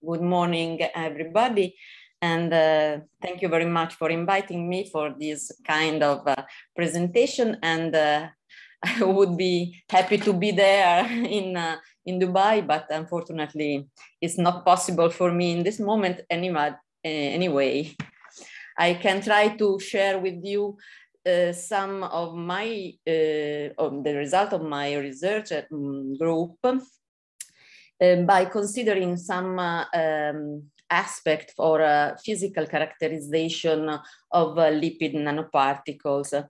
Good morning, everybody. And uh, thank you very much for inviting me for this kind of uh, presentation. And uh, I would be happy to be there in, uh, in Dubai, but unfortunately, it's not possible for me in this moment anyway. anyway. I can try to share with you uh, some of my uh, of the result of my research uh, group um, by considering some uh, um, aspect or uh, physical characterization of uh, lipid nanoparticles. Uh,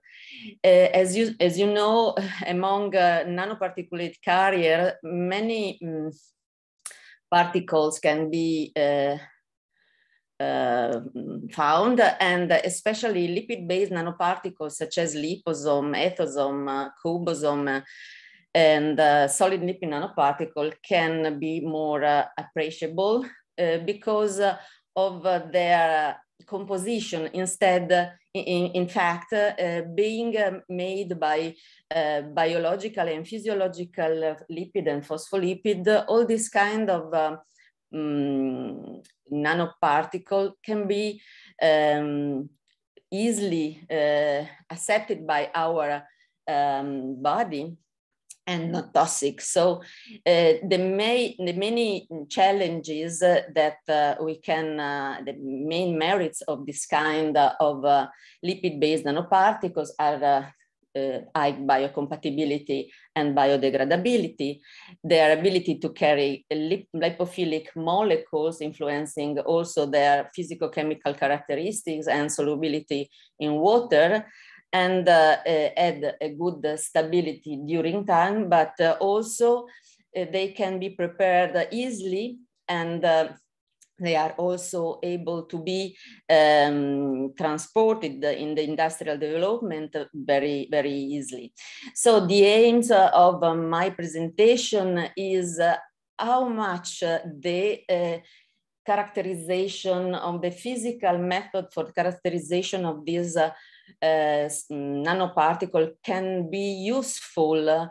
as, you, as you know, among uh, nanoparticulate carrier, many um, particles can be uh, found, and especially lipid-based nanoparticles such as liposome, ethosome, cubosome, and uh, solid lipid nanoparticle can be more uh, appreciable uh, because uh, of uh, their composition instead uh, in, in fact being um, made by biological and physiological lipid and phospholipid all this kind of um, mm, nanoparticle can be um, easily accepted by our um, body and not toxic. So uh, the, may, the many challenges uh, that uh, we can, uh, the main merits of this kind of uh, lipid-based nanoparticles are uh, high biocompatibility and biodegradability, their ability to carry lip lipophilic molecules influencing also their physicochemical characteristics and solubility in water, and uh, uh, add a good stability during time, but uh, also they can be prepared easily and they are also able to be um, transported in the industrial development very, very easily. So the aims of my presentation is how much the uh, characterization of the physical method for characterization of these uh, uh, nanoparticle can be useful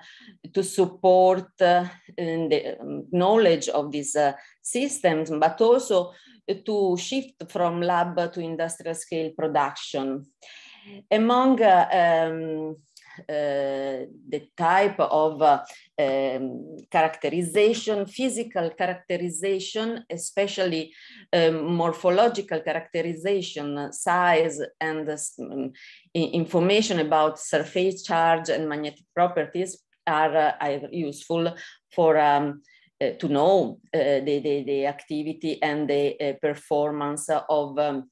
to support eh, the mm, knowledge of these eh, systems, but also to shift from lab to industrial scale production. Among um, uh, the type of uh, um, characterization, physical characterization, especially um, morphological characterization, size and um, information about surface charge and magnetic properties are, uh, are useful for um, uh, to know uh, the, the, the, activity and the uh, performance of, um,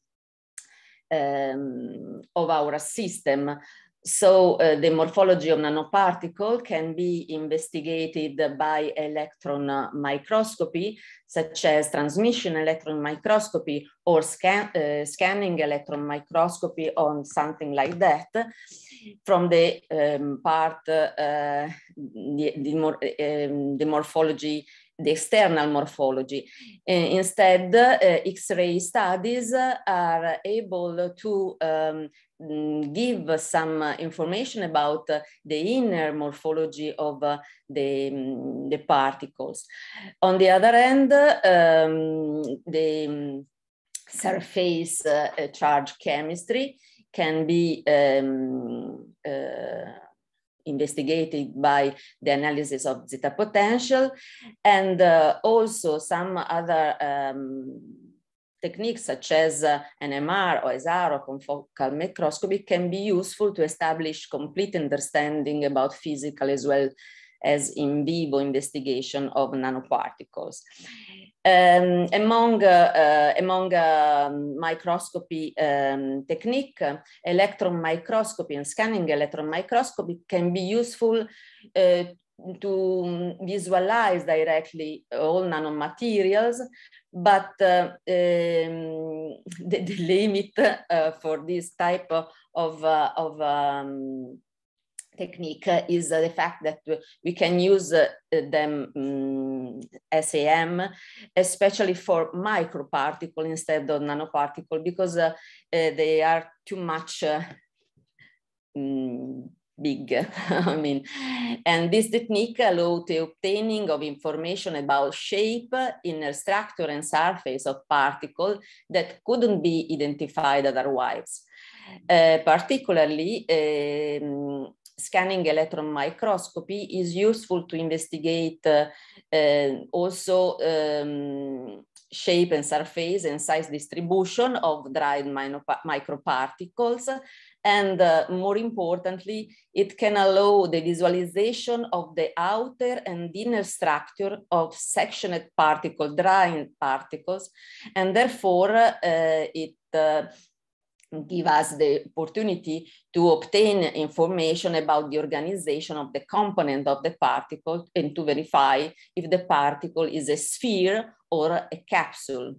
um, of our system. So uh, the morphology of nanoparticle can be investigated by electron microscopy, such as transmission electron microscopy or scan, uh, scanning electron microscopy on something like that, from the um, part, uh, the, the, mor um, the morphology the external morphology. Uh, instead, uh, X-ray studies are able to um, Mm, give some uh, information about uh, the inner morphology of uh, the, mm, the particles. On the other hand, um, the mm, surface charge chemistry can be um, uh, investigated by the analysis of zeta potential and uh, also some other um, techniques such as uh, NMR, OSR, or confocal microscopy can be useful to establish complete understanding about physical as well as in vivo investigation of nanoparticles. Um, among uh, uh, among uh, microscopy um, technique, electron microscopy and scanning electron microscopy can be useful uh, to visualize directly all nanomaterials, but uh, um, the, the, limit uh, for this type of, of, uh, of um, technique is uh, the fact that we can use uh, them um, mm, SAM, especially for microparticle instead of nanoparticle, because uh, they are too much mm, big. I mean, and this technique allowed the obtaining of information about shape, inner structure, and surface of particles that couldn't be identified otherwise. Uh, particularly, um, scanning electron microscopy is useful to investigate uh, uh, also um, shape and surface and size distribution of dried microparticles. And uh, more importantly, it can allow the visualization of the outer and inner structure of sectioned particle, drying particles. And therefore, uh, it uh, give us the opportunity to obtain information about the organization of the component of the particle and to verify if the particle is a sphere or a capsule.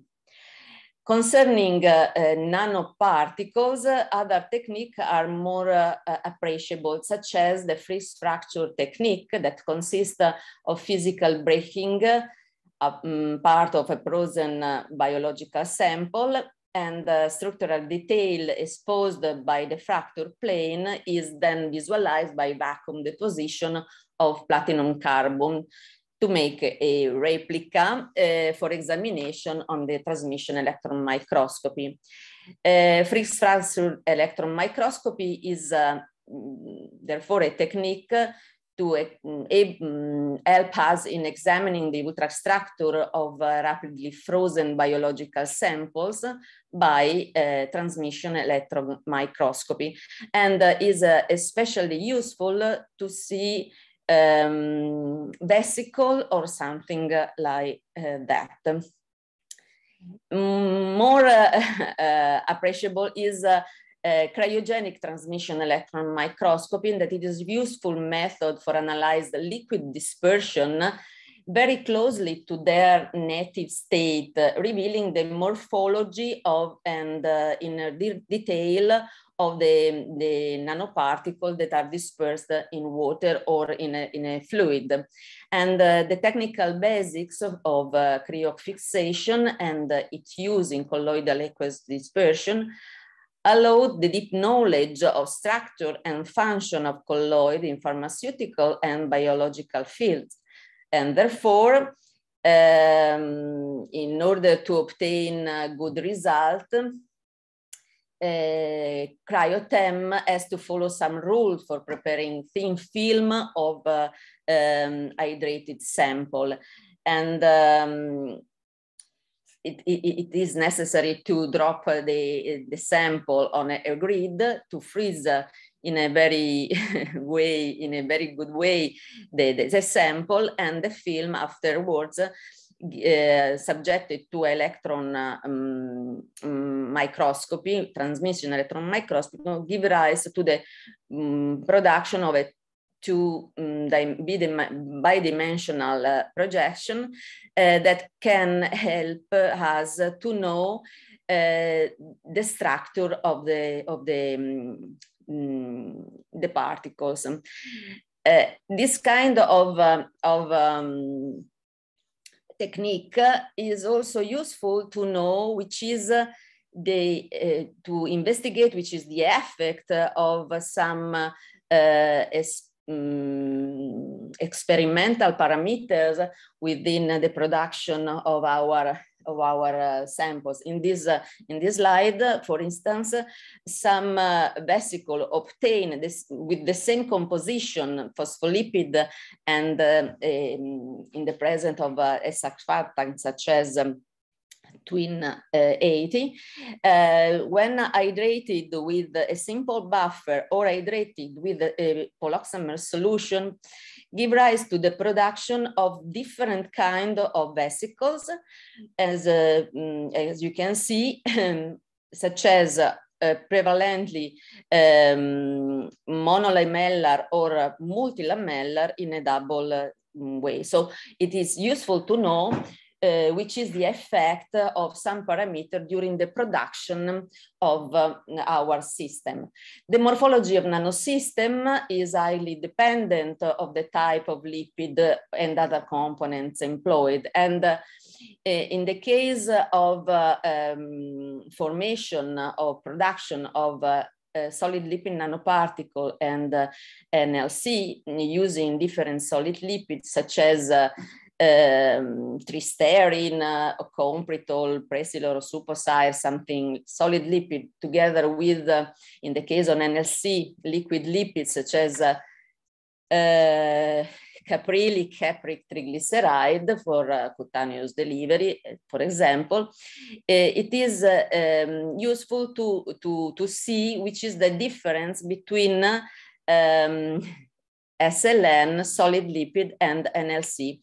Concerning uh, uh, nanoparticles, uh, other techniques are more uh, uh, appreciable, such as the free structure technique that consists of physical breaking um, part of a frozen biological sample and the structural detail exposed by the fracture plane is then visualized by vacuum deposition of platinum carbon to make a replica uh, for examination on the transmission electron microscopy. Uh, Frick's transfer electron microscopy is uh, mm, therefore a technique to mm, mm, help us in examining the ultrastructure of uh, rapidly frozen biological samples by uh, transmission electron microscopy and uh, is uh, especially useful to see um, vesicle or something like uh, that. More uh, appreciable is cryogenic transmission electron microscopy and that it is useful method for analyze the liquid dispersion very closely to their native state, uh, revealing the morphology of and uh, in uh, de detail of the, the nanoparticles that are dispersed in water or in a, in a fluid. And uh, the technical basics of, of uh, cryofixation and uh, its use in colloidal aqueous dispersion allowed the deep knowledge of structure and function of colloid in pharmaceutical and biological fields. And therefore, um, in order to obtain a good result, uh, has to follow some rules for preparing thin film of uh, um, hydrated sample. And um, it, it, it is necessary to drop the, the sample on a, a grid to freeze uh, in a very way, in a very good way, the, the, the sample and the film afterwards uh, subjected to electron uh, um, um, microscopy, transmission electron microscopy, give rise to the um, production of a to um, bidimensional uh, projection uh, that can help uh, us to know uh, the structure of the of the um, the particles. Uh, this kind of um, of um, technique is also useful to know which is uh, they to investigate which is the effect of some uh, Mm, experimental parameters within the production of our of our uh, samples. In this, uh, in this slide, uh, for instance, some uh, vesicle obtained this, with the same composition, phospholipid, and uh, um, in the presence of a uh, surfactant such as um, between uh, 80. Uh, when hydrated with a simple buffer or hydrated with a poloxamer solution, give rise to the production of different kind of vesicles, as, uh, as you can see, such as uh, prevalently um, ehm, monolamellar or uh, multilamellar in a double uh, way. So it is useful to know Eh, which is the effect of some parameter during the production of uh, our system. The morphology of nanosystem is highly dependent of the type of lipid and other components employed. And uh, in the case of eh, um, formation or production of solid lipid nanoparticle and NLC using different solid lipids such as um, tristerin, uh, compritol, presilor, supposire, something solid lipid together with, uh, in the case on NLC, liquid lipids such as uh, uh, caprylic capric triglyceride for uh, cutaneous delivery, uh, for example, uh, it is uh, um, useful to, to, to see which is the difference between um, SLN, solid lipid, and NLC.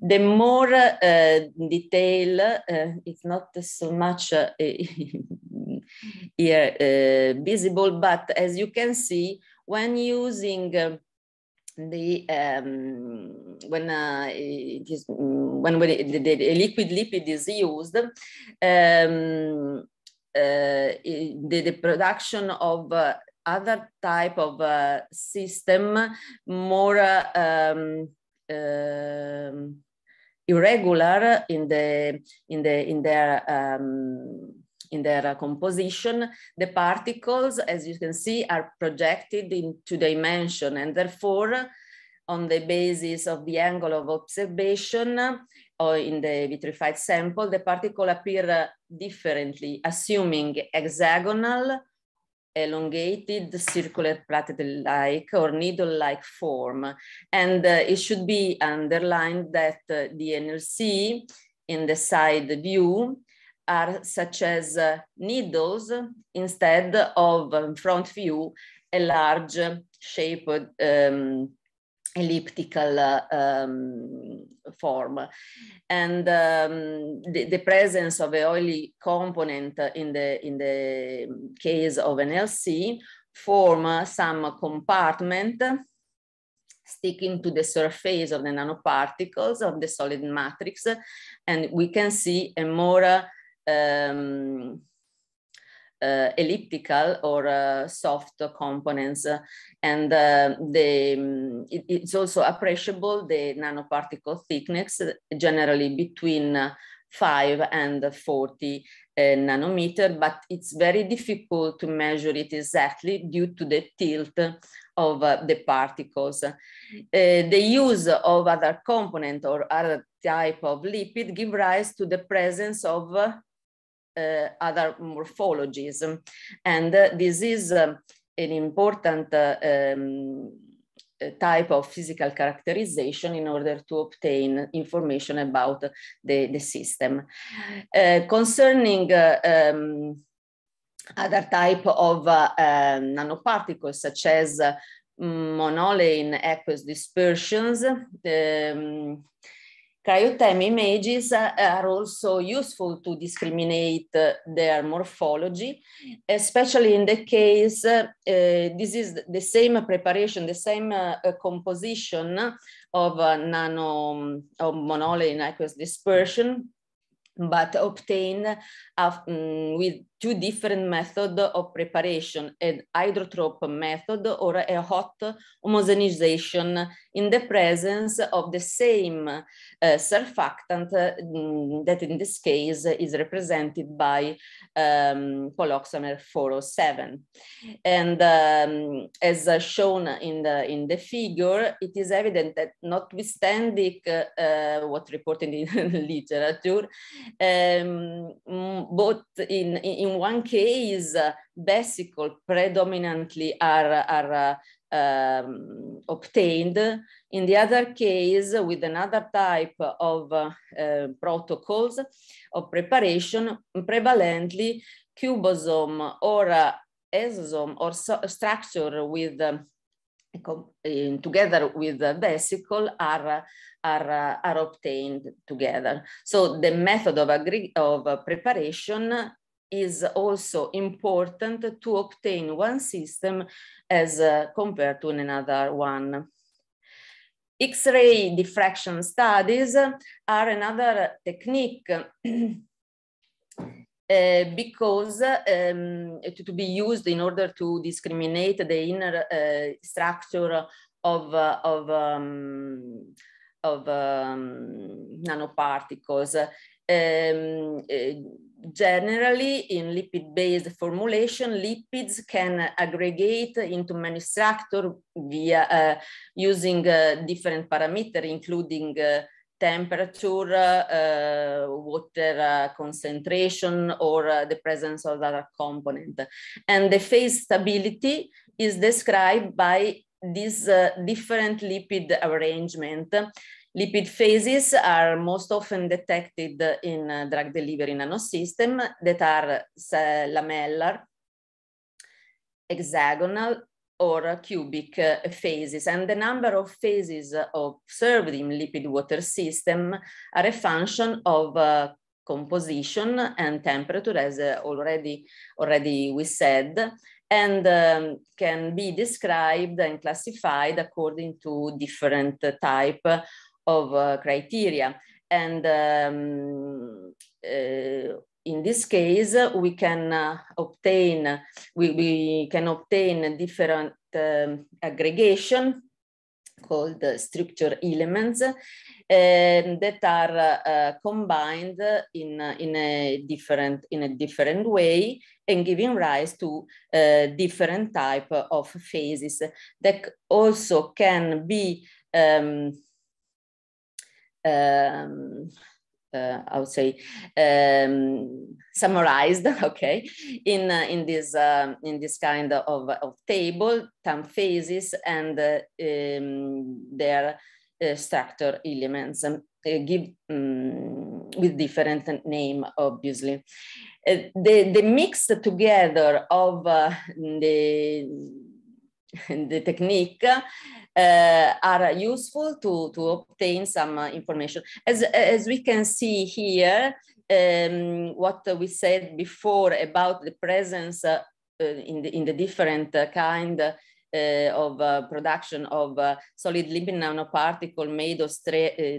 The more uh, detail, uh, it's not so much uh, here uh, visible, but as you can see, when using uh, the um, when uh, it is when, when it, the, the, liquid lipid is used, um, uh, the, the, production of uh, other type of uh, system, more uh, um, uh, irregular in the in the in their um, in their composition, the particles, as you can see, are projected in two dimension, and therefore, on the basis of the angle of observation, or in the vitrified sample, the particle appear differently, assuming hexagonal elongated circular platted like or needle-like form. And uh, it should be underlined that uh, the NLC in the side view are such as uh, needles instead of um, front view, a large shaped um, elliptical uh, um, form. And um, the, the, presence of a oily component in the, in the case of an LC form some compartment sticking to the surface of the nanoparticles of the solid matrix. And we can see a more um, uh, elliptical or uh, soft components. And uh, the, mm, it, it's also appreciable the nanoparticle thickness, generally between 5 and 40 uh, nanometer, but it's very difficult to measure it exactly due to the tilt of uh, the particles. Uh, the use of other component or other type of lipid give rise to the presence of uh, other morphologies. And uh, this is um, an important uh, um, type of physical characterization in order to obtain information about the, the system. Uh, concerning uh, um, other type of uh, um, nanoparticles such as monolane aqueous dispersions, um, CryoTEM images eh, are also useful to discriminate eh, their morphology, especially in the case, uh, this is the same preparation, the same uh, composition of uh, nano of monoline aqueous dispersion, but obtained uh, with two different methods of preparation, an hydrotrope method or a hot homogenization in the presence of the same uh, surfactant uh, that in this case is represented by um, poloxamer 407. And um, as shown in the, in the figure, it is evident that notwithstanding uh, uh what reported in the literature, um, both in, in in one case, uh, vesicles predominantly are, are uh, um, obtained. In the other case, with another type of uh, uh protocols of preparation, prevalently cubosome or uh, or so structure with um, together with the vesicle are, are, uh, are obtained together. So the method of, of preparation is also important to obtain one system as uh, compared to another one. X-ray diffraction studies are another technique uh, because um, to, be used in order to discriminate the inner uh, structure of, uh, of um, of um, nanoparticles. Um, uh, generally, in lipid-based formulation, lipids can aggregate into many structure via uh, using eh, different parameter, including temperature, uh, water uh, concentration, or uh, the presence of other component. And the phase stability is described by this different lipid arrangement Lipid phases are most often detected in uh, drug delivery nanosystem that are lamellar, hexagonal, or cubic uh, phases. And the number of phases observed in lipid water system are a function of uh, composition and temperature, as already, already we said, and um, can be described and classified according to different type of uh, criteria. And um, uh, in this case, we can uh, obtain we, we can obtain different um, aggregation called structure elements uh, that are uh, combined in, uh, in a different in a different way and giving rise to different type of phases that also can be um, um, uh, I would say um, summarized, okay, in uh, in this um, in this kind of, of table, time phases, and uh, um, their uh, structure elements, and um, uh, give mm, with different name, obviously. Uh, the the mix together of the the technique uh, are useful to, to obtain some uh, information. As, as we can see here, um, what we said before about the presence uh, in, the, in the different uh, kind uh, of uh, production of solid lipid nanoparticle made of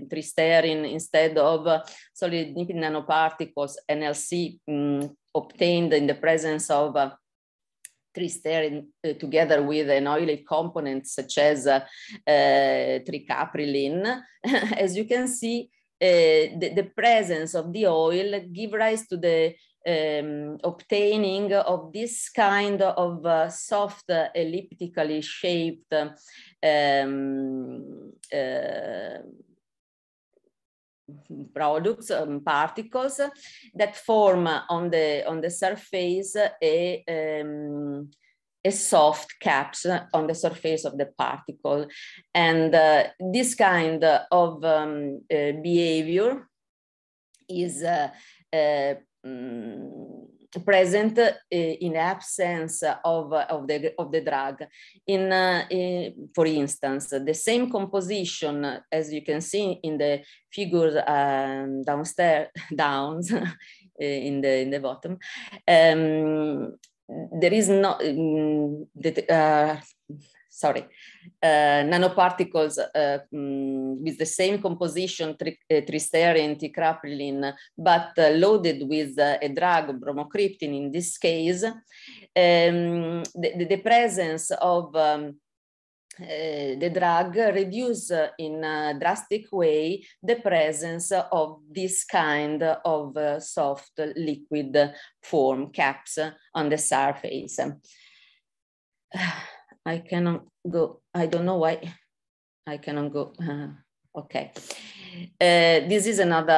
tristerin instead of solid lipid nanoparticles NLC um, mm, obtained in the presence of tristerin uh, eh, together with an oily component such as uh, as you can see, eh, the, the, presence of the oil give rise to the um, obtaining of this kind of soft, elliptically shaped um, products um, particles that form on the on the surface a um, a soft caps on the surface of the particle and uh, this kind of um, uh, behavior is uh, uh mm, present uh, in absence of, of, the, of the drug. In, uh, eh, in, for instance, the same composition, as you can see in the figure um, downstairs, downs, eh, in, the, in the bottom, um, there is no um, uh, sorry, uh, nanoparticles uh, mm, with the same composition, tri uh, tristerine, but uh, loaded with uh, a drug, bromocryptin in this case, um, the, the, presence of um, uh, the drug reduce in a drastic way the presence of this kind of soft liquid form caps on the surface. I cannot go. I don't know why I cannot go. Uh, okay. Uh, this is another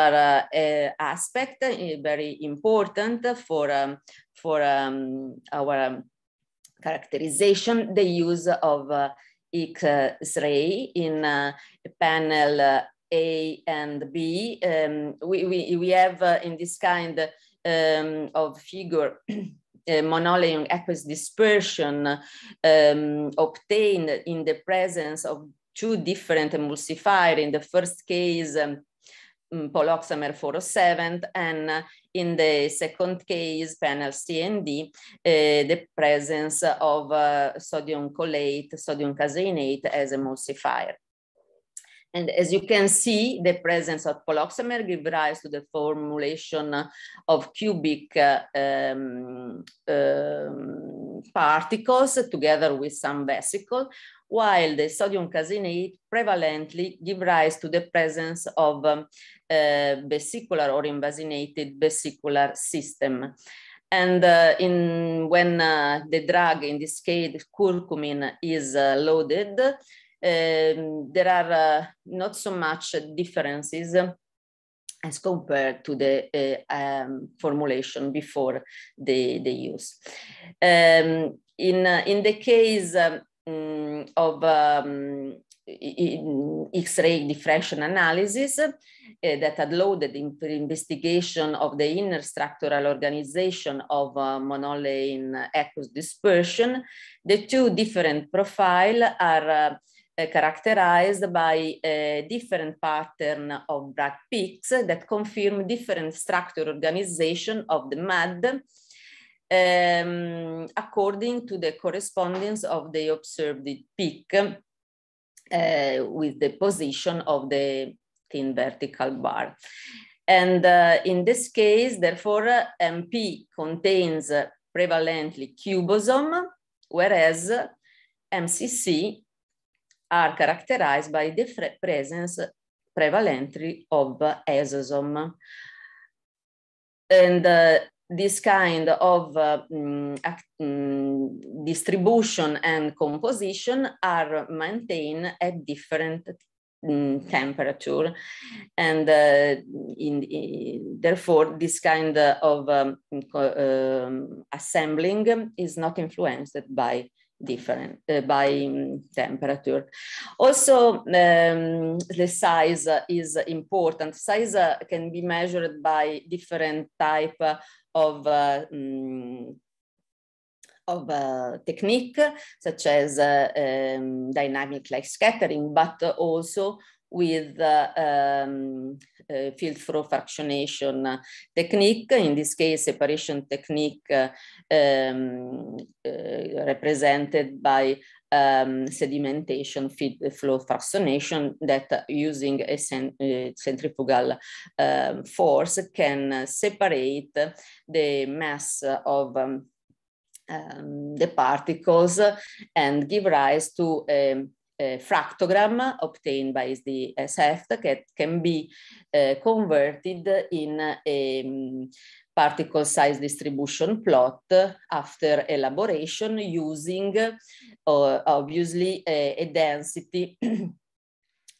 uh, uh, aspect, uh, very important for, um, for um, our um, characterization, the use of uh, X-ray in panel A and B. Um, we, we, we have in this kind um, of figure Uh, monoleum aqueous dispersion um, obtained in the presence of two different emulsifier. In the first case, um, mm, poloxamer 407 and in the second case panel CND uh, the presence of uh, sodium colate, sodium caseinate as emulsifier. And as you can see, the presence of poloxamer gives rise to the formulation of cubic uh, um, um, particles together with some vesicle, while the sodium caseinate prevalently give rise to the presence of um, uh, vesicular or invasinated vesicular system. And uh, in, when uh, the drug, in this case curcumin, is uh, loaded, um, there are eh, not so much differences as compared to the eh, um, formulation before the, the use. Um, in, in the case mm, of um, X-ray diffraction analysis uh, that had loaded in investigation of the inner structural organization of uh, aqueous dispersion. The two different profile are Eh, characterized by a different pattern of black peaks that confirm different structure organization of the mud um, according to the correspondence of the observed peak uh, with the position of the thin vertical bar. And uh, in this case, therefore, MP contains prevalently cubosome, whereas MCC are characterized by the presence prevalently of exosome, And uh, this kind of uh, um, distribution and composition are maintained at different um, temperature and uh, in, in, therefore this kind of um, um assembling is not influenced by different uh, by um, temperature. Also, um, the size is important. Size uh, can be measured by different type of uh, um, of uh, technique, such as uh, um, dynamic light scattering, but also with uh, um, uh, field flow fractionation technique. In this case, separation technique uh, um, uh, represented by um, sedimentation feed flow fractionation that uh, using a cent uh, centrifugal um, force can separate the mass of um, um, the particles and give rise to uh, fractogram obtained by the SF that can be uh, converted in a um, particle size distribution plot after elaboration using uh, obviously a, a density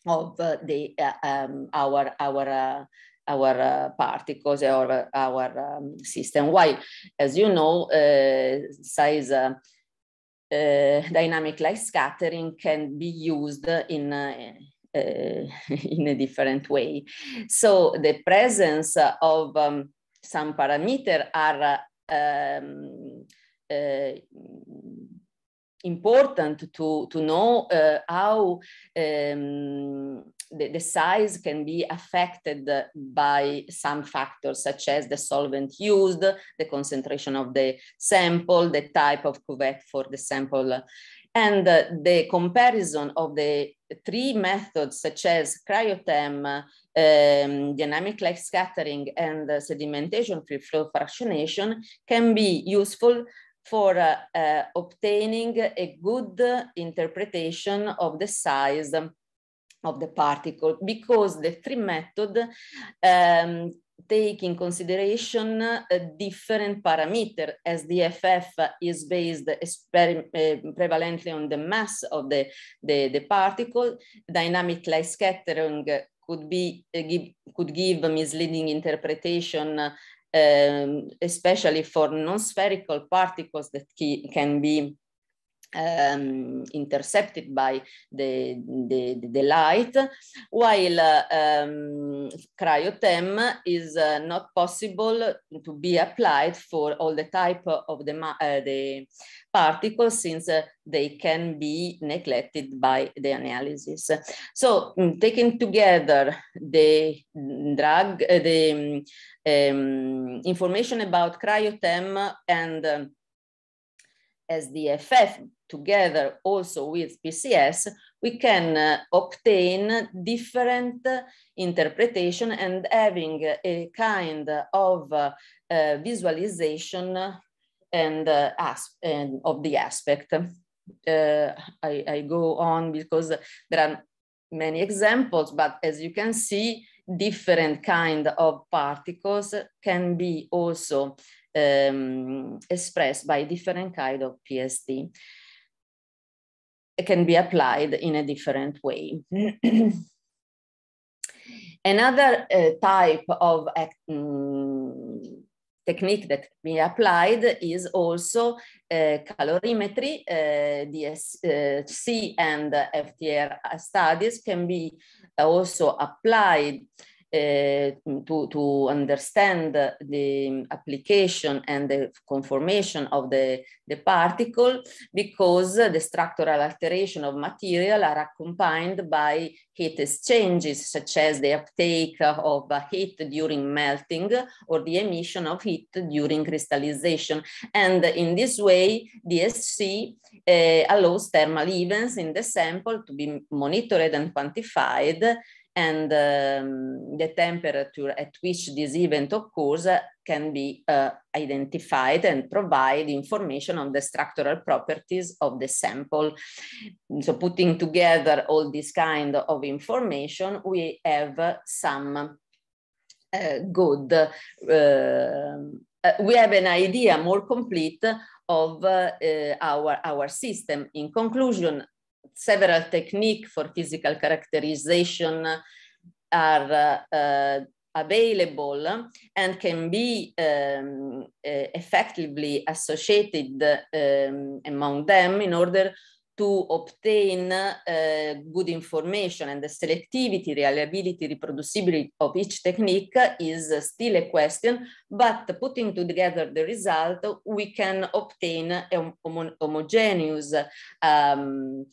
of the eh, um, our our uh, our uh, particles or our um, system. Why, as you know, uh, size uh, Eh, dynamic light scattering can be used in eh, eh, in a different way. So the presence of um, some parameter are um, important to, to know uh, how um, the, the, size can be affected by some factors such as the solvent used, the concentration of the sample, the type of cuvette for the sample, and uh, the comparison of the three methods such as cryoTEM, um, dynamic light scattering, and uh, sedimentation free flow fractionation can be useful for uh, uh, obtaining a good interpretation of the size of the particle because the three method um, take in consideration a different parameter as the FF is based uh, prevalently on the mass of the, the, the particle, dynamic light scattering could be uh, give, could give misleading interpretation um, especially for non-spherical particles that can be um, intercepted by the, the, the light, while uh, um, is uh, not possible to be applied for all the type of the, uh, the particles since uh, they can be neglected by the analysis. So um, taking together the drug, uh, the um, information about cryoTEM and um, SDFF together also with PCS, we can uh, obtain different uh, interpretation and having a kind of uh, uh visualization and, uh, and, of the aspect. Uh, I, I, go on because there are many examples, but as you can see, different kind of particles can be also um, expressed by different kind of PSD can be applied in a different way. Another uh, type of um, technique that we applied is also uh, calorimetry. Uh, uh C and FTR studies can be also applied uh, to, to understand the application and the conformation of the, the particle because the structural alteration of material are accompanied by heat exchanges such as the uptake of heat during melting or the emission of heat during crystallization. And in this way, DSC uh, allows thermal events in the sample to be monitored and quantified and um, the temperature at which this event occurs can be uh, identified and provide information on the structural properties of the sample. So putting together all this kind of information, we have some uh, good, uh, uh we have an idea more complete of uh, our, our system. In conclusion, several techniques for physical characterization are uh, available and can be um, uh, effectively associated um, among them in order to obtain uh, good information and the selectivity, reliability, reproducibility of each technique is still a question, but putting together the result, we can obtain a um, homogeneous um,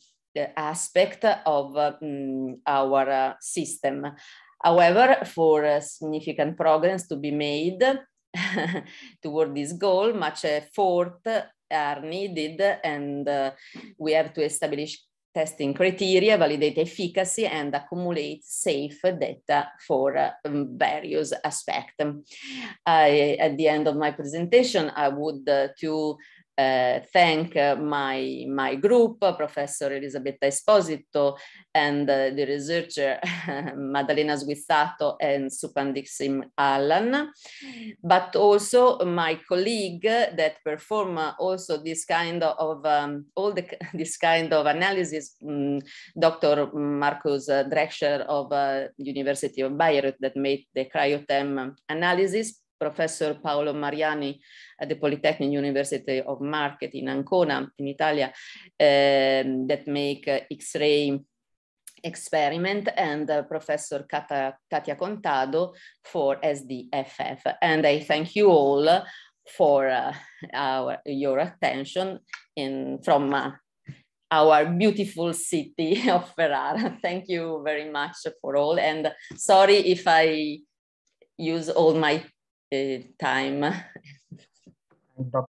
aspect of mm, our uh, system. However, for uh, significant progress to be made toward this goal, much effort are needed and uh, we have to establish testing criteria, validate efficacy and accumulate safe data for uh, various aspects. at the end of my presentation, I would uh, to Eh, thank uh, my, my group, Professor Elisabetta Esposito and uh, the researcher Maddalena Swizzato and Supandixim Allan, but also my colleague that perform also this kind of, um, all the, this kind of analysis, um, mm, Dr. Markus Drexler of University of Bayreuth that made the cryoTEM analysis Professor Paolo Mariani at the Polytechnic University of Market in Ancona, in Italy, um, ehm, that make uh, X-ray experiment and uh, Professor Kata, Katia Contado for SDFF. And I thank you all for uh, our, your attention in, from uh, our beautiful city of Ferrara. Thank you very much for all. And sorry if I use all my time. Dr.